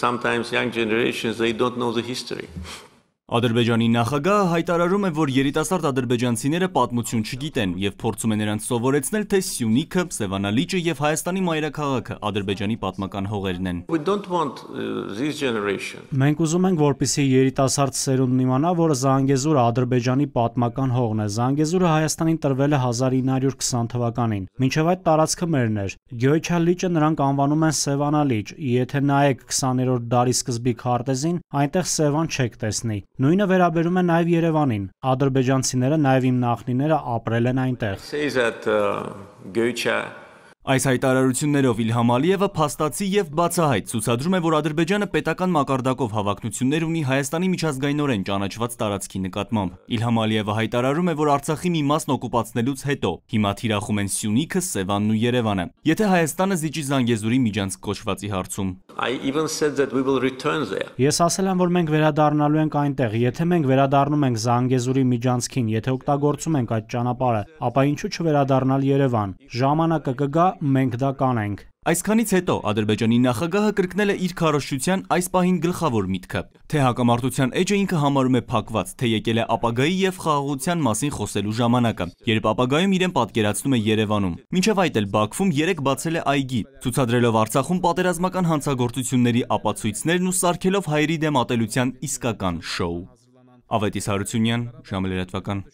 sometimes young generations, they don't know the history. Ադրբեջանի նախագահը հայտարարում է, որ երիտասարդ ադրբեջանցիները պատմություն չգիտեն եւ փորձում է նրանց սովորեցնել, թե Սյունիքը, Սևանալիճը եւ Հայաստանի մայրաքաղաքը Ադրբեջանի պատմական հողերն են։ uh, Մենք ուզում ենք, որպեսզի երիտասարդ սերունդն իմանա, որ Զանգեզուրը Ադրբեջանի պատմական հողն է։ Զանգեզուրը Հայաստանին տրվել է 1920 թվականին։ Մինչև այդ տարածքը մերն էր։ Գյոյչալիճը նրանք անվանում են Սևանալիճ։ Եթե նայեք 20-րդ դարի սկզբի քարտեզին, այնտեղ Սևան չեք տեսնի։ Նույնը վերաբերում է նաև Երևանին։ Ադրբեջանցիները նաև իմ նախնիները ապրել են այնտեղ։ Այս հայտարարություններով Իլհամ Ալիևը փաստացի եւ բացահայտ ցուցադրում է, որ Ադրբեջանը պետական մակարդակով հավակնություններ ունի Հայաստանի միջազգայինորեն ճանաչված տարածքի նկատմամբ։ Իլհամ Ալիևը հայտարարում է, որ Արցախի մի մասն օկուպացնելուց հետո հիմա թիրախում են Սյունիքը, Սևանն ու Երևանը։ Եթե Հայաստանը զիջի Զանգեզուրի միջանց կոչվածի հարցում I even said that we will return there. Ես ասել եմ, որ մենք վերադառնալու ենք այնտեղ։ Եթե մենք վերադառնում ենք Զանգեզուրի միջանցքին, եթե օգտագործում ենք այդ ճանապարհը, ապա ինչու՞ չվերադառնալ Երևան։ Ժամանակը կգա, մենք դա կանենք։ Այսքանից հետո Ադրբեջանի նախագահը կրկնել է իր քարոշչության այս պահին գլխավոր միտքը, թե հակամարտության էջը ինքը համարում է փակված, թե եկել է ապագայի եւ խաղաղության մասին խոսելու ժամանակը, երբ ապագայում իրեն պատկերացնում է Երևանում։ Մինչև այդ էլ Բաքվում երեք բացել է այգի, ցուցադրելով Արցախում պատերազմական հանցագործությունների ապացույցներն ու սարքելով հայերի դեմ ատելության իսկական շոու։ Ավետիս Հարությունյան, ժամը լրատվական։